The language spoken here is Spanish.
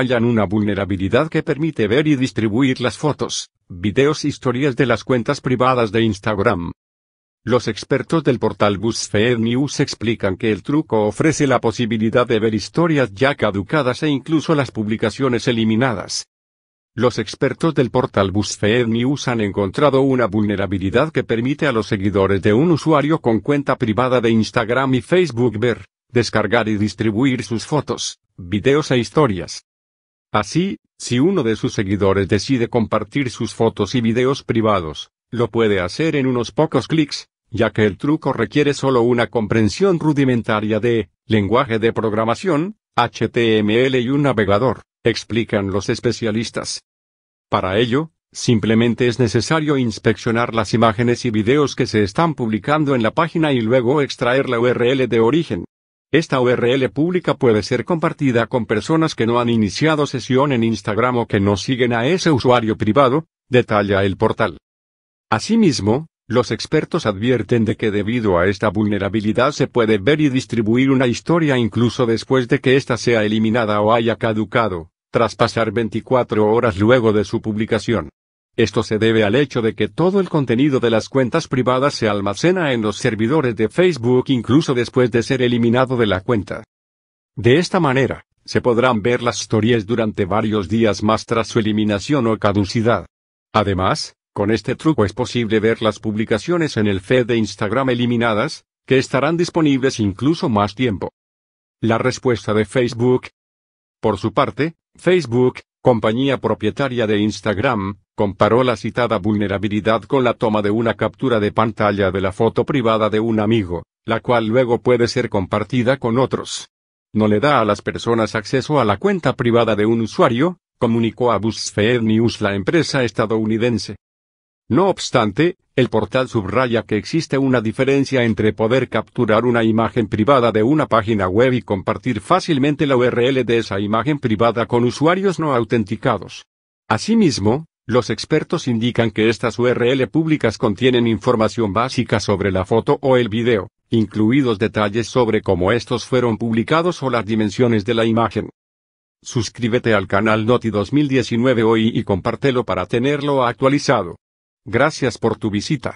hayan una vulnerabilidad que permite ver y distribuir las fotos, videos e historias de las cuentas privadas de Instagram. Los expertos del portal BuzzFeed News explican que el truco ofrece la posibilidad de ver historias ya caducadas e incluso las publicaciones eliminadas. Los expertos del portal BuzzFeed News han encontrado una vulnerabilidad que permite a los seguidores de un usuario con cuenta privada de Instagram y Facebook ver, descargar y distribuir sus fotos, videos e historias. Así, si uno de sus seguidores decide compartir sus fotos y videos privados, lo puede hacer en unos pocos clics, ya que el truco requiere solo una comprensión rudimentaria de lenguaje de programación, HTML y un navegador, explican los especialistas. Para ello, simplemente es necesario inspeccionar las imágenes y videos que se están publicando en la página y luego extraer la URL de origen. Esta URL pública puede ser compartida con personas que no han iniciado sesión en Instagram o que no siguen a ese usuario privado, detalla el portal. Asimismo, los expertos advierten de que debido a esta vulnerabilidad se puede ver y distribuir una historia incluso después de que ésta sea eliminada o haya caducado, tras pasar 24 horas luego de su publicación. Esto se debe al hecho de que todo el contenido de las cuentas privadas se almacena en los servidores de Facebook incluso después de ser eliminado de la cuenta. De esta manera, se podrán ver las stories durante varios días más tras su eliminación o caducidad. Además, con este truco es posible ver las publicaciones en el feed de Instagram eliminadas, que estarán disponibles incluso más tiempo. La respuesta de Facebook. Por su parte, Facebook, compañía propietaria de Instagram, comparó la citada vulnerabilidad con la toma de una captura de pantalla de la foto privada de un amigo, la cual luego puede ser compartida con otros. No le da a las personas acceso a la cuenta privada de un usuario, comunicó a BuzzFeed News la empresa estadounidense. No obstante, el portal subraya que existe una diferencia entre poder capturar una imagen privada de una página web y compartir fácilmente la URL de esa imagen privada con usuarios no autenticados. Asimismo, los expertos indican que estas URL públicas contienen información básica sobre la foto o el video, incluidos detalles sobre cómo estos fueron publicados o las dimensiones de la imagen. Suscríbete al canal Noti 2019 hoy y compártelo para tenerlo actualizado. Gracias por tu visita.